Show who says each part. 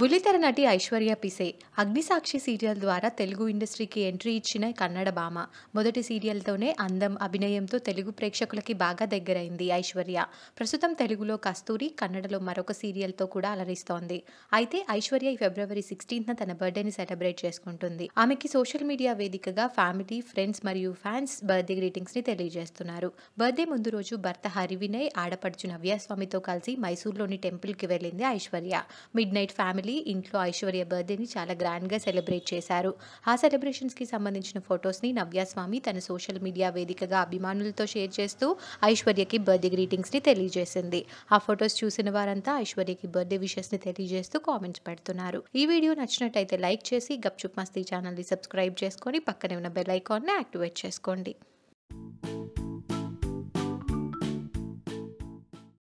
Speaker 1: బుల్లితెర నటి ఐశ్వర్య పిసే అగ్నిసాక్షి సీరియల్ ద్వారా తెలుగు ఇండస్ట్రీకి ఎంట్రీ ఇచ్చిన కన్నడ భామ మొదటి సీరియల్తోనే అందం అభినయంతో తెలుగు ప్రేక్షకులకి బాగా దగ్గరైంది ఐశ్వర్య ప్రస్తుతం తెలుగులో కస్తూరి కన్నడలో మరొక సీరియల్తో కూడా అలరిస్తోంది అయితే ఐశ్వర్య ఫిబ్రవరి సిక్స్టీన్త్న తన బర్త్డేని సెలబ్రేట్ చేసుకుంటుంది ఆమెకి సోషల్ మీడియా వేదికగా ఫ్యామిలీ ఫ్రెండ్స్ మరియు ఫ్యాన్స్ బర్త్డే గ్రీటింగ్స్ని తెలియజేస్తున్నారు బర్త్డే ముందు రోజు భర్త హరివినయ్ ఆడపడుచు నవ్యాస్వామితో కలిసి మైసూర్లోని టెంపుల్కి వెళ్ళింది Aishwarya midnight family Kohli ఇంట్లో ఐశ్వర్య బర్త్డేని చాలా గ్రాండ్గా సెలబ్రేట్ చేశారు ఆ సెలబ్రేషన్స్కి సంబంధించిన ఫొటోస్ని నవ్యాస్వామి తన సోషల్ మీడియా వేదికగా అభిమానులతో షేర్ చేస్తూ ఐశ్వర్యకి బర్త్డే గ్రీటింగ్స్ని తెలియజేసింది ఆ ఫొటోస్ చూసిన వారంతా ఐశ్వర్యకి బర్త్డే విషయస్ని తెలియజేస్తూ కామెంట్స్ పెడుతున్నారు ఈ వీడియో నచ్చినట్టయితే లైక్ చేసి గప్చుప్ మస్తీ ఛానల్ని సబ్స్క్రైబ్ చేసుకొని పక్కనే ఉన్న బెల్ ఐకాన్ని యాక్టివేట్ చేసుకోండి